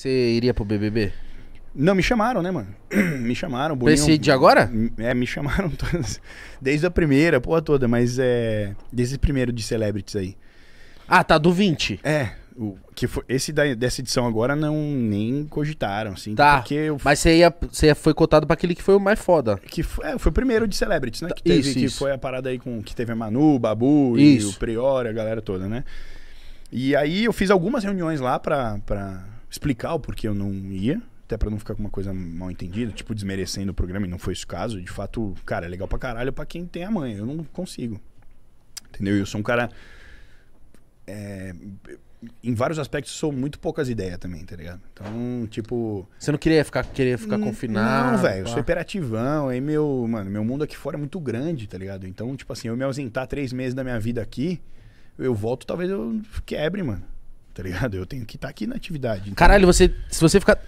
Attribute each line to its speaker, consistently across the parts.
Speaker 1: Você iria pro BBB? Não, me chamaram, né, mano? me chamaram. Bolinho, Esse de agora? É, me chamaram todas. Desde a primeira, porra toda, mas é. Desde o primeiro de
Speaker 2: Celebrities aí. Ah, tá, do 20. É. O, que foi, esse da, dessa edição agora não nem cogitaram, assim. Tá. Porque eu, mas você, ia, você foi cotado pra aquele que foi o mais foda. Que foi, é, foi o primeiro de Celebrities, né? Isso tá, que, teve, isso, que isso.
Speaker 1: foi a parada aí com. Que teve a Manu, o Babu isso. e o Priori, a galera toda, né? E aí eu fiz algumas reuniões lá pra. pra explicar o porquê eu não ia, até para não ficar com uma coisa mal entendida, tipo desmerecendo o programa, e não foi esse o caso. De fato, cara, é legal pra caralho pra quem tem a mãe. Eu não consigo. Entendeu? Eu sou um cara. É, em vários aspectos, sou muito poucas ideias também, tá ligado? Então, tipo.
Speaker 2: Você não queria ficar, queria ficar confinado? Não, velho. Eu sou hiperativão. Aí
Speaker 1: meu. Mano, meu mundo aqui fora é muito grande, tá ligado? Então, tipo assim, eu me ausentar três meses da minha vida aqui, eu volto, talvez eu quebre, mano tá ligado? Eu tenho que estar tá aqui na atividade. Então... Caralho,
Speaker 2: você. Se você ficar.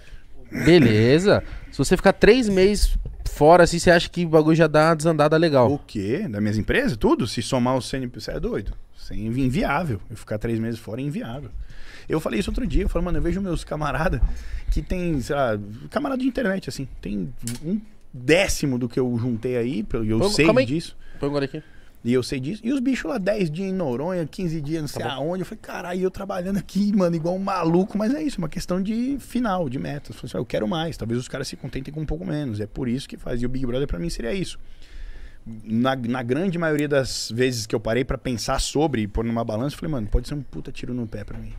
Speaker 2: Beleza. se você ficar três meses fora, assim, você acha que o bagulho já dá uma desandada legal. O quê? Da minhas empresas? Tudo? Se somar o CNPJ, você é doido.
Speaker 1: Isso é inviável. Eu ficar três meses fora é inviável. Eu falei isso outro dia. Eu falei, mano, eu vejo meus camaradas que tem, sei lá, camarada de internet, assim. Tem um décimo do que eu juntei aí, eu Pô, sei disso. Põe agora aqui. E eu sei disso. E os bichos lá, 10 dias em Noronha, 15 dias não sei tá aonde. Eu falei, caralho, eu trabalhando aqui, mano, igual um maluco. Mas é isso, uma questão de final, de metas. Eu falei assim, ah, eu quero mais. Talvez os caras se contentem com um pouco menos. É por isso que faz. E o Big Brother para mim seria isso. Na, na, grande maioria das vezes que eu parei para pensar sobre e pôr numa balança, eu falei, mano, pode ser um puta tiro no pé para mim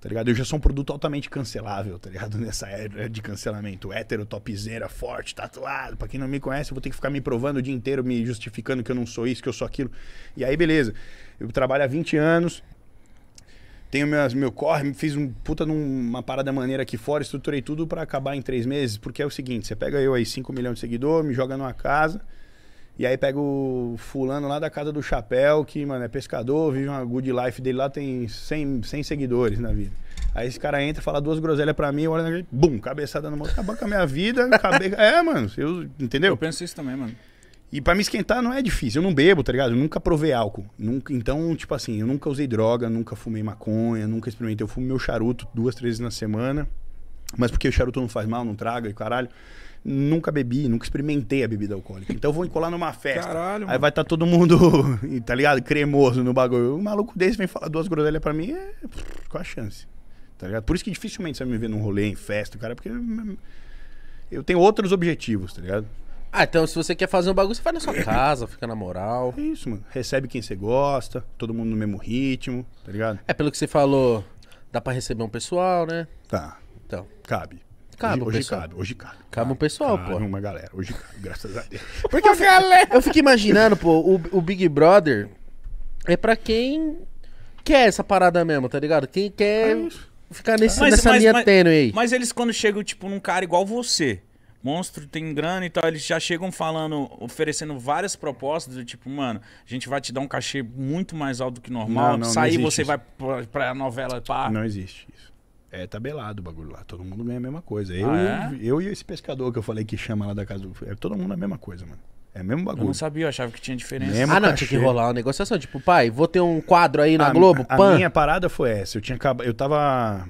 Speaker 1: tá ligado? Eu já sou um produto altamente cancelável, tá ligado? Nessa era de cancelamento. Hétero, topzera, forte, tatuado. Pra quem não me conhece, eu vou ter que ficar me provando o dia inteiro, me justificando que eu não sou isso, que eu sou aquilo. E aí, beleza. Eu trabalho há 20 anos, tenho meus, meu corre, fiz um puta numa parada maneira aqui fora, estruturei tudo para acabar em três meses, porque é o seguinte, você pega eu aí 5 milhões de seguidor, me joga numa casa, e aí pega o fulano lá da Casa do Chapéu, que, mano, é pescador, vive uma good life dele lá, tem 100, 100 seguidores na vida. Aí esse cara entra, fala duas groselhas pra mim, olha, bum, cabeçada no moto, acabou com a minha vida, acabei... É, mano, eu, entendeu? Eu penso isso também, mano. E para me esquentar não é difícil. Eu não bebo, tá ligado? Eu nunca provei álcool. Nunca, então, tipo assim, eu nunca usei droga, nunca fumei maconha, nunca experimentei. Eu fumo meu charuto duas, três vezes na semana. Mas porque o charuto não faz mal, não traga e caralho. Nunca bebi, nunca experimentei a bebida alcoólica. Então eu vou encolar numa
Speaker 2: festa. Caralho, aí mano.
Speaker 1: vai estar tá todo mundo, tá ligado? Cremoso no bagulho. Um maluco desse vem falar duas groselhas pra mim, é. Qual a chance? Tá ligado? Por isso que dificilmente você vai me ver num rolê, em festa, cara, porque hum, eu tenho outros objetivos, tá ligado? Ah, então se você
Speaker 2: quer fazer um bagulho, você faz na sua casa, fica na moral. É isso, mano. Recebe quem você gosta, todo mundo no mesmo ritmo, tá ligado? É, pelo que você falou, dá pra receber um pessoal, né? Tá. Então. Cabe. Cabe, hoje, hoje cabe, hoje cabe. Cabe um pessoal, cabe pô. uma galera, hoje cabe, graças a Deus. Porque eu, galera. eu fico imaginando, pô, o, o Big Brother é pra quem quer essa parada mesmo, tá ligado? Quem quer é ficar nesse, mas, nessa mas, linha mas, tênue aí.
Speaker 3: Mas eles quando chegam, tipo, num cara igual você, monstro tem grana e tal, eles já chegam falando, oferecendo várias propostas do tipo, mano, a gente vai te dar um cachê muito mais alto do que normal, não, não, sair não você isso. vai pra, pra novela, pá. Não existe isso. É tabelado o bagulho lá.
Speaker 1: Todo mundo ganha a mesma coisa. Eu, ah, é? eu, eu, e esse pescador que eu falei que chama lá da casa do. É todo mundo a mesma coisa, mano. É mesmo bagulho. Eu não sabia, eu achava que tinha diferença. Mesmo ah, não, cachê. tinha que rolar
Speaker 2: uma negociação. Tipo, pai, vou ter um quadro aí na a, Globo, A pan. minha
Speaker 1: parada foi essa. Eu tinha Eu tava.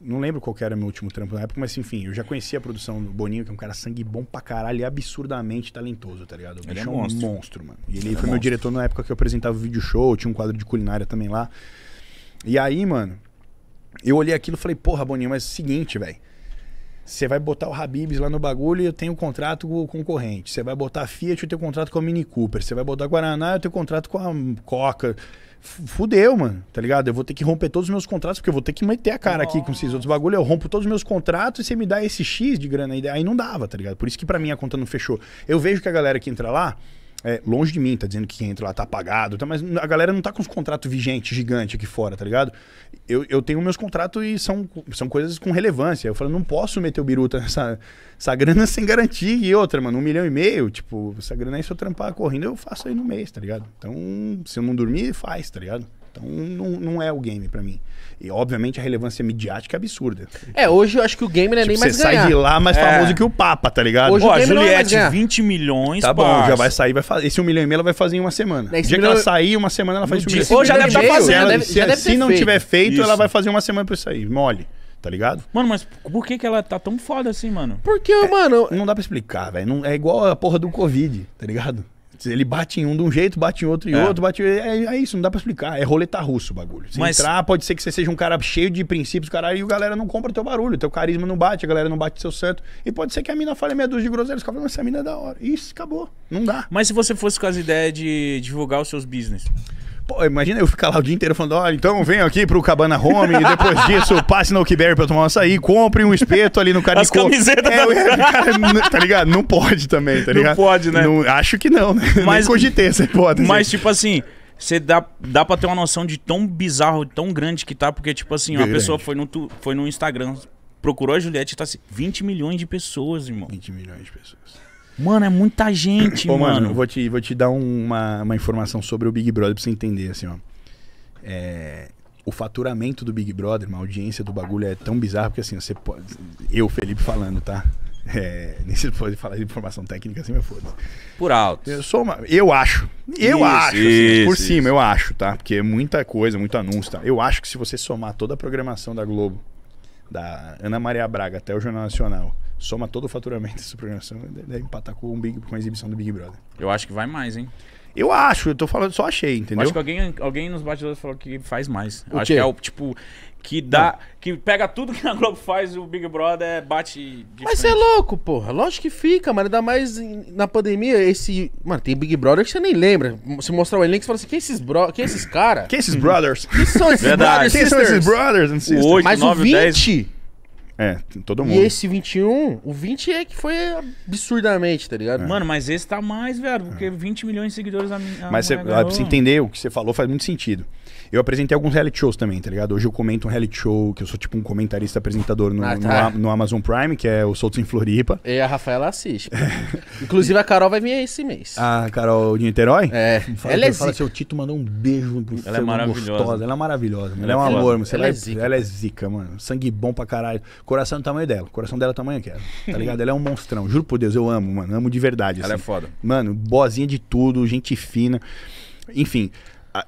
Speaker 1: Não lembro qual era meu último trampo na época, mas enfim, eu já conhecia a produção do Boninho, que é um cara sangue bom pra caralho e absurdamente talentoso, tá ligado? O ele é, é um monstro. monstro, mano. E ele, ele é foi é meu monstro. diretor na época que eu apresentava o vídeo show, tinha um quadro de culinária também lá. E aí, mano, eu olhei aquilo e falei, porra, Boninho, mas é o seguinte, velho. Você vai botar o Habibs lá no bagulho e eu tenho um contrato com o concorrente. Você vai botar a Fiat, eu tenho um contrato com a Mini Cooper. Você vai botar a Guaraná, eu tenho um contrato com a Coca. Fudeu, mano, tá ligado? Eu vou ter que romper todos os meus contratos, porque eu vou ter que meter a cara Nossa. aqui com esses outros bagulho. Eu rompo todos os meus contratos e você me dá esse X de grana aí. Aí não dava, tá ligado? Por isso que para mim a conta não fechou. Eu vejo que a galera que entra lá é, longe de mim, tá dizendo que quem entra lá tá pagado, tá, mas a galera não tá com os contratos vigentes, gigante aqui fora, tá ligado? Eu, eu tenho meus contratos e são, são coisas com relevância. Eu falo, não posso meter o biruta tá, nessa essa grana sem garantir. E outra, mano, um milhão e meio, tipo, essa grana aí se eu trampar correndo, eu faço aí no mês, tá ligado? Então, se eu não dormir, faz, tá ligado? Então não, não é o game para mim. E obviamente a relevância midiática é absurda.
Speaker 2: É, hoje eu acho que o game não é tipo, nem mais ganhar. Você sai de lá mais é. famoso que
Speaker 1: o Papa, tá ligado? Hoje a é Juliette, é
Speaker 2: 20 milhões,
Speaker 1: Tá bom, já vai sair, vai fazer. Esse 1 um milhão e meio ela vai fazer em uma semana. Esse dia que ela sair, uma semana ela faz 1 milhão. Ou já né? deve estar fazendo. Se, ela, deve, se, se não tiver feito, Isso. ela vai fazer uma semana pra sair. Mole tá ligado? Mano, mas por que que ela tá tão foda assim, mano? Porque, é, mano... Não dá pra explicar, velho. É igual a porra do Covid, tá ligado? Ele bate em um de um jeito, bate em outro e é. outro, bate. É, é isso, não dá pra explicar. É roleta russo o bagulho. Se Mas... entrar, pode ser que você seja um cara cheio de princípios, caralho, e a galera não compra teu barulho. Teu carisma não bate, a galera não bate seu santo. E pode ser que a mina fale meia dúzia de groselhas. Fala, essa mina é da hora. Isso, acabou.
Speaker 3: Não dá. Mas se você fosse com as ideias de divulgar os seus business. Pô, imagina eu ficar lá o
Speaker 1: dia inteiro falando, olha, então venho aqui pro Cabana Home e depois disso passe no Kiberry pra tomar um açaí, compre um
Speaker 3: espeto ali no Carnicô. As camisetas é, da...
Speaker 1: cara, Tá ligado? Não pode também, tá ligado? Não pode, né? Não,
Speaker 3: acho que não, né? Mas, Nem cogitei essa hipótese. Mas tipo assim... Você dá, dá pra ter uma noção de tão bizarro, tão grande que tá, porque, tipo assim, uma pessoa foi no, tu, foi no Instagram, procurou a Juliette e tá assim, 20 milhões de pessoas, irmão. 20 milhões de pessoas. Mano, é muita gente, Pô, mano. mano. Vou
Speaker 1: te, vou te dar uma, uma informação sobre o Big Brother pra você entender, assim, ó. É, o faturamento do Big Brother, uma audiência do bagulho é tão bizarro, porque assim, você pode. Eu, Felipe, falando, tá? É, nem se pode falar de informação técnica assim, meu foda-se. Por alto. Eu, sou uma, eu acho. Eu isso, acho. Isso, assim, por isso. cima, eu acho, tá? Porque é muita coisa, muito anúncio, tá? Eu acho que se você somar toda a programação da Globo, da Ana Maria Braga até o Jornal Nacional, soma todo o faturamento dessa programação, deve né, né, empatar com, um Big, com a exibição do Big
Speaker 3: Brother. Eu acho que vai mais, hein? Eu acho, eu tô falando, só achei, entendeu? Acho que alguém, alguém nos bastidores falou que faz mais. O acho quê? que é o tipo. Que dá. Não. Ah. Que pega tudo que a Globo faz, o Big Brother bate. Mas você é
Speaker 2: louco, porra. Lógico que fica, mano. Ainda mais na pandemia, esse. Mano, tem Big Brother que você nem lembra. Você mostrar o elenco e fala assim: quem é esses, bro... quem é esses cara? Quem é esses brothers? Quem são esses Verdade. brothers? Quem são esses brothers? O 8, Mas 9, o 20. 10...
Speaker 1: É, todo mundo. E esse
Speaker 2: 21, o 20 é que foi absurdamente, tá ligado? É. Mano, mas
Speaker 3: esse tá mais, velho, porque é. 20 milhões de seguidores a mim. Mas você, ah, pra você é
Speaker 1: entender o que você falou faz muito sentido. Eu apresentei alguns reality shows também, tá ligado? Hoje eu comento um reality show, que eu sou tipo um comentarista apresentador no, ah, tá. no, no Amazon Prime, que é o Soltos em Floripa.
Speaker 2: E a Rafaela assiste. É. Inclusive a Carol vai vir esse mês.
Speaker 1: A Carol de Niterói? É. Fala, ela é fala seu Tito mandou um beijo pro Ela é maravilhosa. Gostosa. Ela é maravilhosa. Ela, é um é amor, mano. Ela, ela, é zica. ela é zica, mano. Sangue bom pra caralho Coração do tamanho dela. Coração dela é tamanho que ela, é, Tá ligado? Ela é um monstrão. Juro por Deus, eu amo, mano. Amo de verdade. Ela é assim. foda. Mano, bozinha de tudo, gente fina. Enfim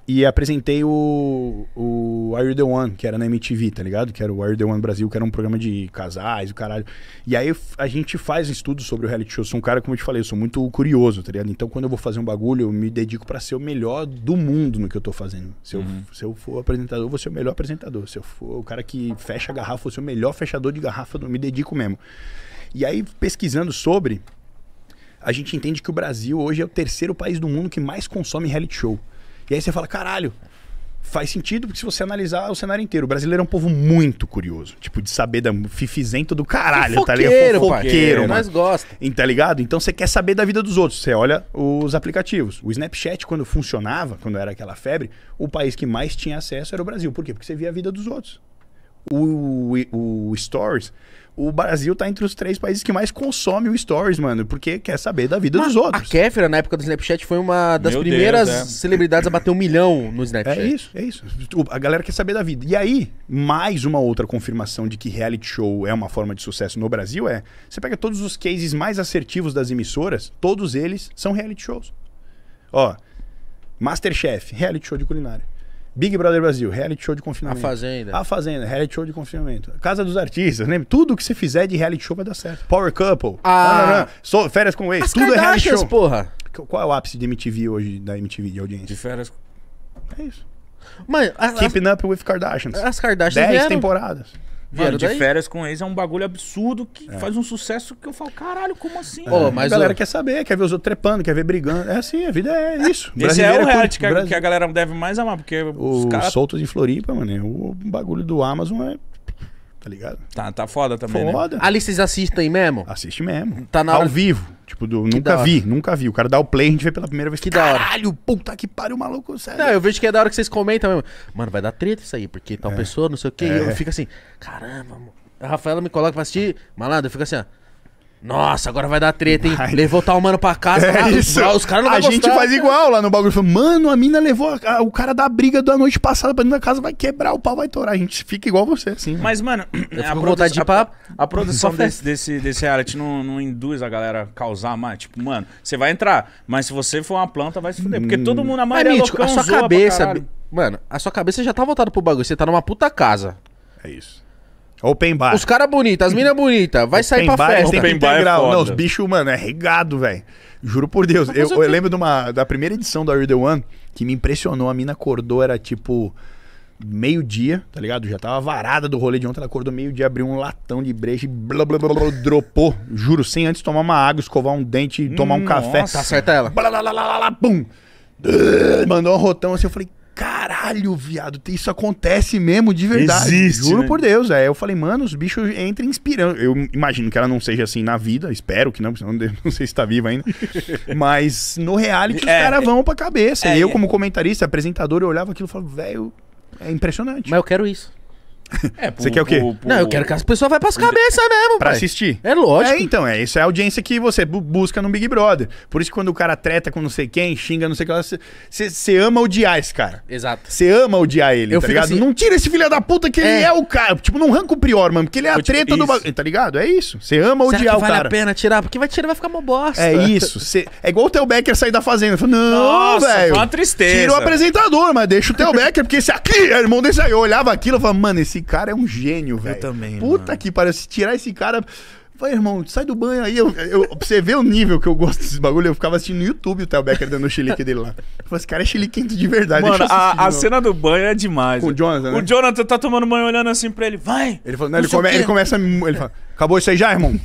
Speaker 1: e apresentei o, o Are You The One, que era na MTV, tá ligado? Que era o Are You The One Brasil, que era um programa de casais, o caralho. E aí a gente faz estudos sobre o reality show. Eu sou um cara, como eu te falei, eu sou muito curioso, tá ligado? Então quando eu vou fazer um bagulho, eu me dedico para ser o melhor do mundo no que eu tô fazendo. Se eu, uhum. se eu for apresentador, eu vou ser o melhor apresentador. Se eu for o cara que fecha a garrafa, eu vou ser o melhor fechador de garrafa, eu me dedico mesmo. E aí pesquisando sobre, a gente entende que o Brasil hoje é o terceiro país do mundo que mais consome reality show. E aí você fala, caralho, faz sentido, porque se você analisar o cenário inteiro, o brasileiro é um povo muito curioso. Tipo, de saber da fifizento do caralho, Fofoqueiro, tá ligado? Fofoqueiro, mas é, gosta. Tá ligado? Então você quer saber da vida dos outros. Você olha os aplicativos. O Snapchat, quando funcionava, quando era aquela febre, o país que mais tinha acesso era o Brasil. Por quê? Porque você via a vida dos outros o, o, o Stories, o Brasil tá entre os três países que mais consome o Stories, mano, porque quer saber da vida Mas dos outros. A
Speaker 2: Kéfera, na época do Snapchat, foi uma das Meu primeiras Deus, é. celebridades a bater um milhão no
Speaker 1: Snapchat. É isso, é isso. A galera quer saber da vida. E aí, mais uma outra confirmação de que reality show é uma forma de sucesso no Brasil é: você pega todos os cases mais assertivos das emissoras, todos eles são reality shows. Ó, Masterchef, reality show de culinária. Big Brother Brasil, reality show de confinamento. A Fazenda. A Fazenda, reality show de confinamento. Casa dos Artistas, lembra? Tudo que você fizer de reality show vai dar certo. Power Couple. Ah. Não, não, não. So, férias com eles. ex. As tudo é reality show. porra. Qual é o ápice de MTV hoje, da MTV de audiência? De férias.
Speaker 2: É isso.
Speaker 3: Mano, as, Keeping as, Up
Speaker 1: with Kardashians. As Kardashians. 10 vieram... temporadas. Mano, de daí?
Speaker 3: férias com ex é um bagulho absurdo que é. faz um sucesso que eu falo, caralho, como assim? Oh, mas a galera quer
Speaker 1: saber, quer ver os outros trepando, quer ver brigando. É assim, a vida é isso. Esse é o reality é que, a, que
Speaker 3: a galera deve mais amar, porque o, os caras... Soltos
Speaker 1: de Floripa, mano, é o bagulho do Amazon é
Speaker 3: tá ligado? Tá, tá foda também,
Speaker 1: né? foda.
Speaker 2: né? Ali vocês assistem mesmo? Assiste mesmo. Tá na Ao
Speaker 1: vivo. Tipo, do, nunca vi, nunca vi. O cara
Speaker 2: dá o play, a gente vê pela primeira vez. Que Caralho, da hora. Caralho, puta que pariu, maluco, sério. Não, eu vejo que é da hora que vocês comentam mesmo. Mano, vai dar treta isso aí, porque tal é. pessoa, não sei o quê. É. eu fico assim, caramba, mano. A Rafaela me coloca pra assistir, malandro, eu fico assim, ó. Nossa, agora vai dar treta, hein? Vai. Levou tal mano pra casa, é tá,
Speaker 1: isso. Os, os caras não A gente faz igual lá no bagulho. Mano, a mina levou a, a, o cara da briga da noite passada pra dentro da casa, vai quebrar, o pau vai torar. A gente fica igual você, assim.
Speaker 3: Mas, mano, a, produ a, a produção desse, desse, desse reality não, não induz a galera a causar mais. Tipo, mano, você vai entrar, mas se você for uma planta, vai se fuder. Porque hum. todo mundo, a é, maioria é mítico, a sua cabeça, Mano, a sua
Speaker 2: cabeça já tá voltada pro bagulho. Você tá numa puta casa. É isso. Open bar. Os caras bonitos, as minas bonitas, vai sair pra bar, festa. Open bar é foda. Não, os bichos, mano, é regado, velho. Juro por Deus.
Speaker 1: Eu, eu, lembro de uma, da primeira edição do Are You The One que me impressionou. A mina acordou, era tipo meio-dia, tá ligado? Já tava varada do rolê de ontem, ela acordou meio-dia, abriu um latão de breja e blá, blá, blá, blá, dropou, juro, sem antes tomar uma água, escovar um dente, tomar um hum, café. Tá acerta ela. Blá, blá,
Speaker 2: blá, blá, blá, bum.
Speaker 1: Mandou um rotão assim, eu falei,
Speaker 2: caralho, viado,
Speaker 1: isso acontece mesmo, de verdade. Existe, Juro né? por Deus, é. Eu falei, mano, os bichos entram inspirando. Eu imagino que ela não seja assim na vida, espero que não, senão não sei se tá viva ainda. Mas no reality é, os caras vão pra cabeça. É, e eu, é. como comentarista, apresentador, eu olhava aquilo e falava, velho, é impressionante. Mas eu quero isso.
Speaker 3: É, pro, Você quer o quê? Pro, pro...
Speaker 1: Não, eu quero que as pessoas vá para as
Speaker 2: cabeças mesmo, Pra assistir. É lógico. É,
Speaker 1: então, é. Isso é a audiência que você bu- busca no Big Brother. Por isso que quando o cara treta com não sei quem, xinga não sei o que lá, você- ama odiar esse cara. Exato. Você ama odiar ele, Eu tá ligado? assim- Não tira esse filho da puta que ele é. é. o cara. Tipo, não arranca o prior, mano, porque ele é a Eu treta do bagulho. Tá
Speaker 2: ligado? É isso.
Speaker 1: Você ama Será odiar que o vale cara. a pena
Speaker 2: tirar? Porque vai tirar, vai ficar uma bosta. É isso. Cê-
Speaker 1: é igual o Theo Becker sair da fazenda. não, velho. uma tristeza. Tira o apresentador, mas deixa o Theo Becker, porque esse aqui é irmão desse aí. Eu olhava aquilo e falava, mano, esse cara é um gênio, velho. Eu também. Puta mano. que pariu. Se tirar esse cara. Vai, irmão, sai do banho aí. Eu, eu, pra você ver o nível que eu gosto desses bagulho, eu ficava assistindo no YouTube o Theo Becker dando o chilique dele lá.
Speaker 3: Eu falei, esse cara é chiliquento de verdade. Mano, a, a cena
Speaker 1: do banho é demais. Com o Jonathan, né? O
Speaker 3: Jonathan tá tomando banho olhando assim pra ele, vai! Ele, não, ele, come, ele começa
Speaker 1: a... Ele fala, acabou isso aí já, irmão?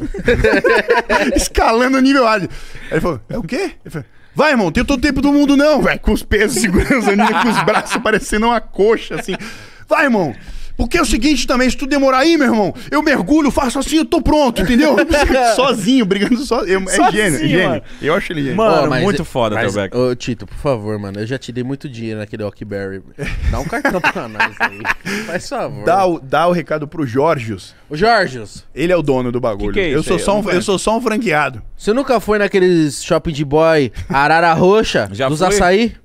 Speaker 1: Escalando o nível ágil. ele falou, é o quê? Ele falou, Vai, irmão, tem todo o tempo do mundo não, velho. Com os pesos segurando a com os braços parecendo uma coxa, assim. Vai, irmão. Porque é o seguinte também, se tu demorar aí, meu irmão, eu mergulho, faço assim, eu tô pronto, entendeu? sozinho, brigando sozinho. É, é sozinho, gênio, é mano. gênio.
Speaker 2: Eu acho ele gênio. Mano, muito é, foda, mas, Telbeck. Ô, Tito, por favor, mano, eu já te dei muito dinheiro naquele Rockberry. Dá um cartão pra nós aí. Faz favor. Dá o, dá o recado pro Jorgios. O Jorgios. Ele é o dono do bagulho. Que que é eu, sou aí? só um, eu sou só um franqueado. Você nunca foi naqueles shopping de boy Arara Roxa já dos fui. açaí?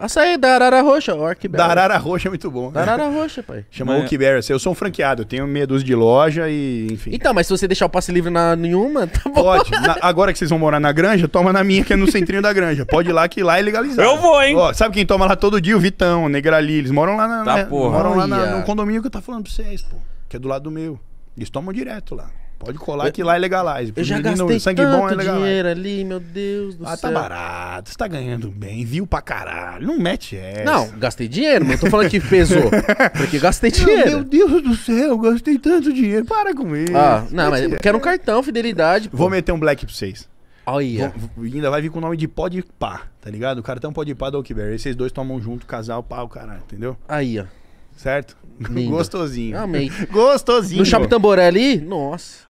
Speaker 2: Açaí da Arara Roxa, Orc Da Arara Roxa é muito bom. Da Arara Roxa, pai.
Speaker 1: Chama Oak Bear. Eu sou um franqueado, eu tenho meia dúzia de loja e enfim. Então, mas se você deixar o passe livre na nenhuma, tá bom. Pode. Na, agora que vocês vão morar na granja, toma na minha, que é no centrinho da granja. Pode ir lá que lá é legalizado. Eu vou, hein? Ó, sabe quem toma lá todo dia? O Vitão, o Negrali. Eles moram lá na. Tá, né, porra. Moram lá na, no
Speaker 2: condomínio que eu tô falando pra vocês, pô.
Speaker 1: Que é do lado do meu. Eles tomam direto lá. Pode colar eu, que lá é legalize. Eu já menino, gastei sangue tanto bom é dinheiro
Speaker 2: ali, meu Deus do ah, tá céu. Ah, tá barato, você tá ganhando bem, viu pra caralho. Não mete essa. Não, gastei dinheiro, mas eu tô falando que pesou. porque gastei dinheiro. meu
Speaker 1: Deus do céu, gastei tanto dinheiro. Para com isso. Ah, não, mas eu quero um
Speaker 2: cartão, fidelidade. Pô. Vou meter um black pra vocês. Olha. Ainda vai vir com o nome de
Speaker 1: pode pá, tá ligado? O cartão pode pá do Oakberry. Esses dois tomam junto, casal, pá, o caralho, entendeu? Aí, ó. Certo? Lindo. Gostosinho. Amei. Gostosinho. No Shopping
Speaker 2: Tamboré ali? Nossa.